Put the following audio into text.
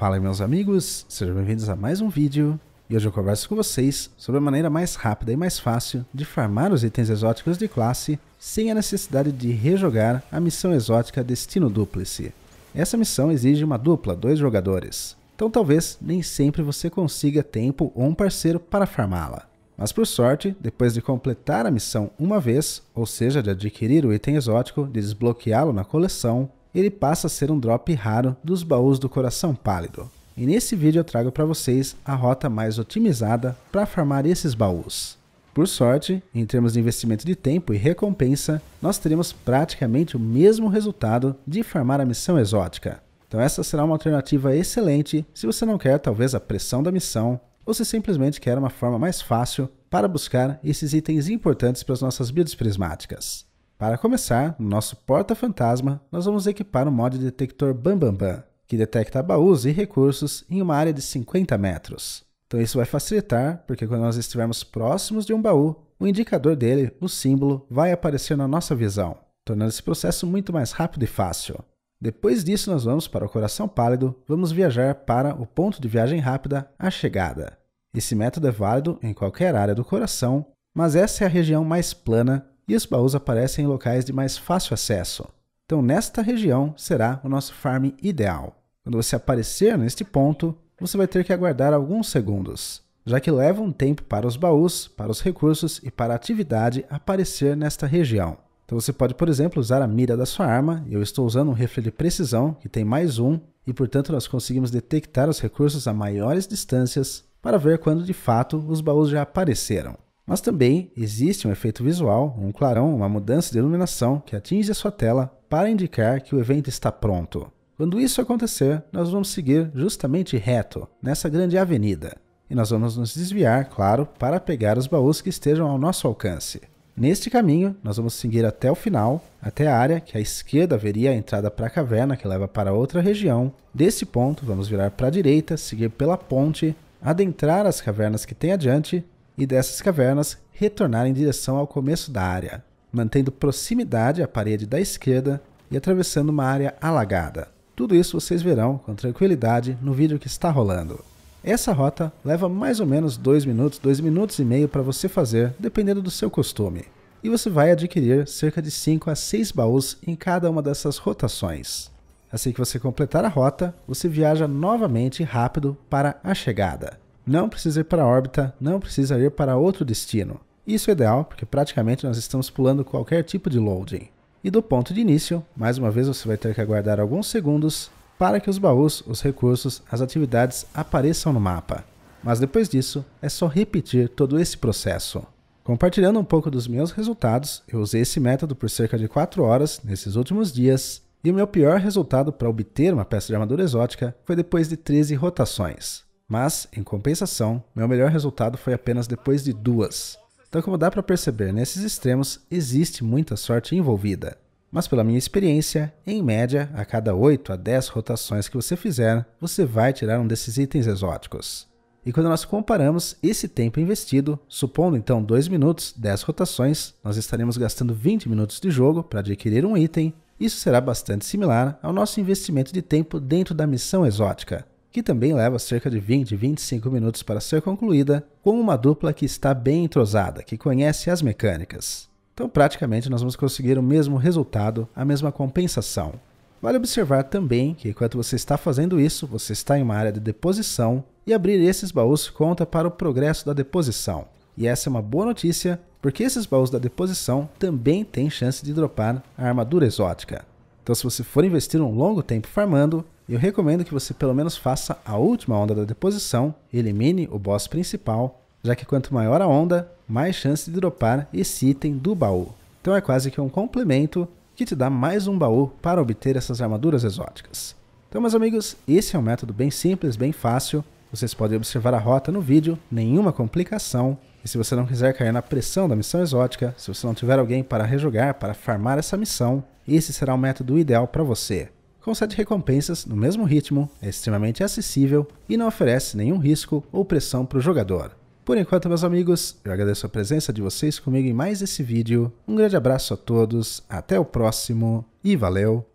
Fala meus amigos, sejam bem-vindos a mais um vídeo. E hoje eu converso com vocês sobre a maneira mais rápida e mais fácil de farmar os itens exóticos de classe sem a necessidade de rejogar a missão exótica Destino Dúplice. Essa missão exige uma dupla, dois jogadores. Então talvez nem sempre você consiga tempo ou um parceiro para farmá-la. Mas por sorte, depois de completar a missão uma vez, ou seja, de adquirir o item exótico, de desbloqueá-lo na coleção, ele passa a ser um drop raro dos baús do coração pálido. E nesse vídeo eu trago para vocês a rota mais otimizada para farmar esses baús. Por sorte, em termos de investimento de tempo e recompensa, nós teremos praticamente o mesmo resultado de farmar a missão exótica. Então essa será uma alternativa excelente se você não quer talvez a pressão da missão ou se simplesmente quer uma forma mais fácil para buscar esses itens importantes para as nossas builds prismáticas. Para começar, no nosso porta-fantasma, nós vamos equipar o um mod detector Bambambam, Bam Bam, que detecta baús e recursos em uma área de 50 metros. Então isso vai facilitar, porque quando nós estivermos próximos de um baú, o indicador dele, o símbolo, vai aparecer na nossa visão, tornando esse processo muito mais rápido e fácil. Depois disso, nós vamos para o Coração Pálido, vamos viajar para o ponto de viagem rápida, a chegada. Esse método é válido em qualquer área do coração, mas essa é a região mais plana e os baús aparecem em locais de mais fácil acesso. Então, nesta região será o nosso farm ideal. Quando você aparecer neste ponto, você vai ter que aguardar alguns segundos, já que leva um tempo para os baús, para os recursos e para a atividade aparecer nesta região. Então você pode, por exemplo, usar a mira da sua arma, eu estou usando um rifle de precisão, que tem mais um, e portanto nós conseguimos detectar os recursos a maiores distâncias para ver quando de fato os baús já apareceram. Mas também existe um efeito visual, um clarão, uma mudança de iluminação que atinge a sua tela para indicar que o evento está pronto. Quando isso acontecer, nós vamos seguir justamente reto nessa grande avenida. E nós vamos nos desviar, claro, para pegar os baús que estejam ao nosso alcance. Neste caminho, nós vamos seguir até o final, até a área que à esquerda veria a entrada para a caverna que leva para outra região. Desse ponto, vamos virar para a direita, seguir pela ponte, adentrar as cavernas que tem adiante e dessas cavernas retornar em direção ao começo da área, mantendo proximidade à parede da esquerda e atravessando uma área alagada. Tudo isso vocês verão com tranquilidade no vídeo que está rolando. Essa rota leva mais ou menos 2 minutos, 2 minutos e meio para você fazer, dependendo do seu costume. E você vai adquirir cerca de 5 a 6 baús em cada uma dessas rotações. Assim que você completar a rota, você viaja novamente rápido para a chegada não precisa ir para a órbita, não precisa ir para outro destino. Isso é ideal porque praticamente nós estamos pulando qualquer tipo de loading. E do ponto de início, mais uma vez você vai ter que aguardar alguns segundos para que os baús, os recursos, as atividades apareçam no mapa. Mas depois disso, é só repetir todo esse processo. Compartilhando um pouco dos meus resultados, eu usei esse método por cerca de 4 horas nesses últimos dias, e o meu pior resultado para obter uma peça de armadura exótica foi depois de 13 rotações. Mas, em compensação, meu melhor resultado foi apenas depois de duas. Então, como dá para perceber, nesses extremos existe muita sorte envolvida. Mas, pela minha experiência, em média, a cada 8 a 10 rotações que você fizer, você vai tirar um desses itens exóticos. E quando nós comparamos esse tempo investido, supondo então 2 minutos, 10 rotações, nós estaremos gastando 20 minutos de jogo para adquirir um item. Isso será bastante similar ao nosso investimento de tempo dentro da missão exótica, que também leva cerca de 20, 25 minutos para ser concluída, com uma dupla que está bem entrosada, que conhece as mecânicas. Então, praticamente, nós vamos conseguir o mesmo resultado, a mesma compensação. Vale observar também que enquanto você está fazendo isso, você está em uma área de deposição e abrir esses baús conta para o progresso da deposição. E essa é uma boa notícia, porque esses baús da deposição também têm chance de dropar a armadura exótica. Então, se você for investir um longo tempo farmando, eu recomendo que você pelo menos faça a última onda da deposição, elimine o boss principal, já que quanto maior a onda, mais chance de dropar esse item do baú. Então é quase que um complemento que te dá mais um baú para obter essas armaduras exóticas. Então meus amigos, esse é um método bem simples, bem fácil, vocês podem observar a rota no vídeo, nenhuma complicação, e se você não quiser cair na pressão da missão exótica, se você não tiver alguém para rejogar, para farmar essa missão, esse será o método ideal para você. Com sete recompensas no mesmo ritmo, é extremamente acessível e não oferece nenhum risco ou pressão para o jogador. Por enquanto, meus amigos, eu agradeço a presença de vocês comigo em mais esse vídeo. Um grande abraço a todos, até o próximo e valeu!